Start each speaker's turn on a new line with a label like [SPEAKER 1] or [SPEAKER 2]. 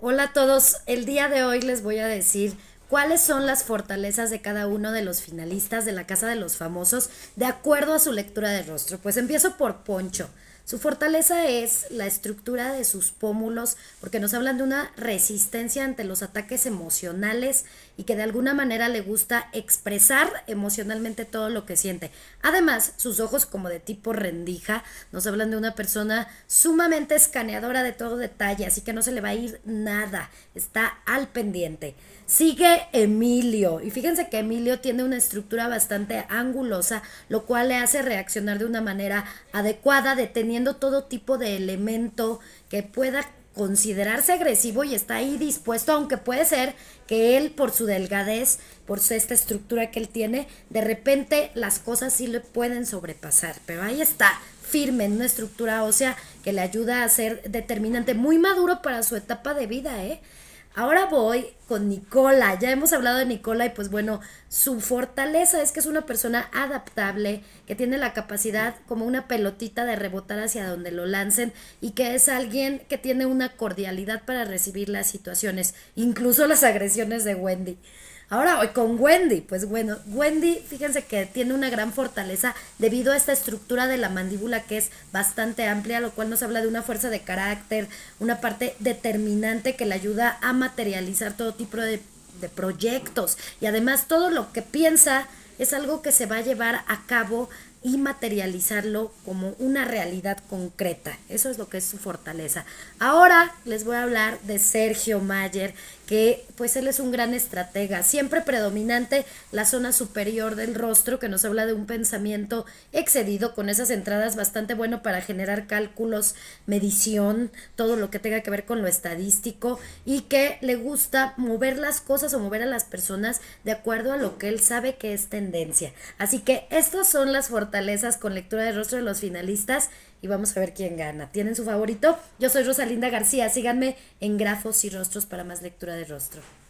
[SPEAKER 1] Hola a todos, el día de hoy les voy a decir cuáles son las fortalezas de cada uno de los finalistas de la Casa de los Famosos de acuerdo a su lectura de rostro. Pues empiezo por Poncho. Su fortaleza es la estructura de sus pómulos, porque nos hablan de una resistencia ante los ataques emocionales y que de alguna manera le gusta expresar emocionalmente todo lo que siente. Además, sus ojos como de tipo rendija nos hablan de una persona sumamente escaneadora de todo detalle, así que no se le va a ir nada, está al pendiente. Sigue Emilio, y fíjense que Emilio tiene una estructura bastante angulosa, lo cual le hace reaccionar de una manera adecuada, deteniendo todo tipo de elemento que pueda considerarse agresivo y está ahí dispuesto, aunque puede ser que él por su delgadez, por esta estructura que él tiene, de repente las cosas sí le pueden sobrepasar, pero ahí está, firme en una estructura ósea que le ayuda a ser determinante, muy maduro para su etapa de vida, ¿eh? Ahora voy con Nicola. Ya hemos hablado de Nicola y pues bueno, su fortaleza es que es una persona adaptable, que tiene la capacidad como una pelotita de rebotar hacia donde lo lancen y que es alguien que tiene una cordialidad para recibir las situaciones, incluso las agresiones de Wendy. Ahora hoy con Wendy. Pues bueno, Wendy, fíjense que tiene una gran fortaleza debido a esta estructura de la mandíbula que es bastante amplia, lo cual nos habla de una fuerza de carácter, una parte determinante que le ayuda a materializar todo tipo de, de proyectos. Y además todo lo que piensa es algo que se va a llevar a cabo y materializarlo como una realidad concreta. Eso es lo que es su fortaleza. Ahora les voy a hablar de Sergio Mayer, que pues él es un gran estratega, siempre predominante la zona superior del rostro, que nos habla de un pensamiento excedido, con esas entradas bastante bueno para generar cálculos, medición, todo lo que tenga que ver con lo estadístico y que le gusta mover las cosas o mover a las personas de acuerdo a lo que él sabe que es tendencia. Así que estas son las fortalezas fortalezas con lectura de rostro de los finalistas y vamos a ver quién gana. ¿Tienen su favorito? Yo soy Rosalinda García. Síganme en Grafos y Rostros para más lectura de rostro.